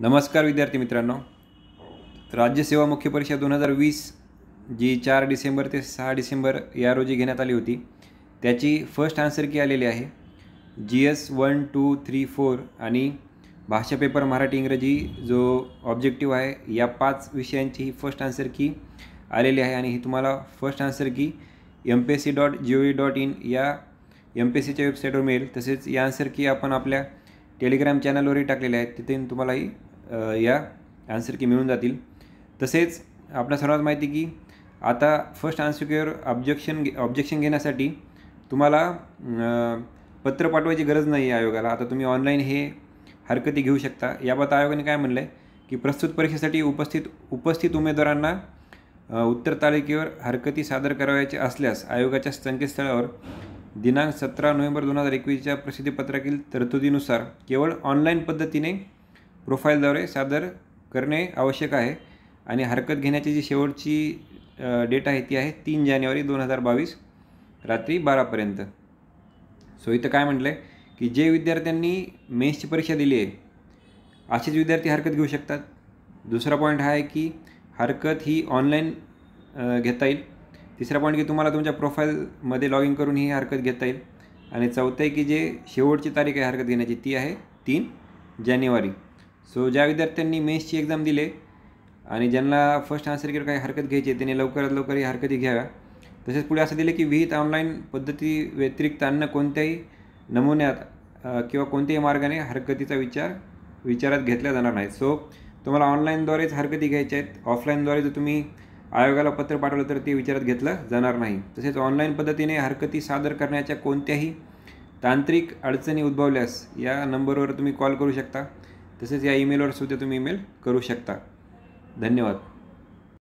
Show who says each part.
Speaker 1: नमस्कार विद्यार्थी मित्रांनो राज्य सेवा मुख्य परीक्षा दोन हजार वीस जी चार डिसेंबर ते सहा डिसेंबर या रोजी घेण्यात आली होती त्याची फर्स्ट आन्सर की आलेली आहे G S one two three four आणि भाषा पेपर मराठी इंग्रजी जो ऑब्जेक्टिव्ह आहे या पाच विषयांची ही फर्स्ट आन्सर की आलेली आहे आणि ही तुम्हाला first answer key M P S C dot G O V dot in या एम पी एस सीच्या वेबसाईटवर मिळेल तसेच या आन्सर की आपण आपल्या टेलिग्राम चॅनलवरही टाकलेले आहेत तिथे तुम्हाला ही या आन्सर की मिळून जातील तसेच आपल्या सर्वांना माहिती की आता फर्स्ट आन्सिक्युअर ऑब्जेक्शन घे ऑब्जेक्शन घेण्यासाठी तुम्हाला पत्र पाठवायची गरज नाही आहे आयोगाला आता तुम्ही ऑनलाईन हे हरकती घेऊ शकता याबाबत आयोगाने काय म्हणलं आहे की प्रस्तुत परीक्षेसाठी उपस्थित उपस्थित उमेदवारांना उत्तर तालिकेवर हरकती सादर करावयाची असल्यास आयोगाच्या संकेतस्थळावर दिनांक सतरा नोव्हेंबर दोन हजार एकवीसच्या प्रसिद्धीपत्रातील तरतुदीनुसार केवळ ऑनलाईन पद्धतीने प्रोफाईलद्वारे सादर करणे आवश्यक आहे आणि हरकत घेण्याची जी शेवटची डेट आहे ती आहे तीन जानेवारी दोन हजार बावीस रात्री बारापर्यंत सो इथं काय म्हटलं आहे की जे विद्यार्थ्यांनी मेन्सची परीक्षा दिली आहे असेच विद्यार्थी हरकत घेऊ शकतात दुसरा पॉईंट हा आहे की हरकत ही ऑनलाईन घेता येईल तिसरा पॉईंट की तुम्हाला तुमच्या प्रोफाईलमध्ये लॉग इन करून ही हरकत घेता येईल आणि चौथं आहे की जे शेवटची तारीख आहे हरकत घेण्याची ती आहे तीन जानेवारी सो ज्या विद्यार्थ्यांनी मेन्सची एक्झाम दिले आणि ज्यांना फर्स्ट आन्सर किंवा काही हरकत घ्यायची आहे त्यांनी लवकरात लवकर ही हरकती घ्याव्या तसेच पुढे असं दिले की विहित ऑनलाईन पद्धती व्यतिरिक्त अन्न कोणत्याही नमुन्यात किंवा कोणत्याही मार्गाने हरकतीचा विचार विचारात घेतला जाणार नाही सो तुम्हाला ऑनलाईनद्वारेच हरकती घ्यायच्या आहेत ऑफलाईनद्वारे जर तुम्ही आयोगाला पत्र पाठवलं तर ते विचारात घेतलं जाणार नाही तसेच ऑनलाईन पद्धतीने हरकती सादर करण्याच्या कोणत्याही तांत्रिक अडचणी उद्भवल्यास या नंबरवर तुम्ही कॉल करू शकता तसेच या ईमेलवर सुद्धा तुम्ही ईमेल करू शकता धन्यवाद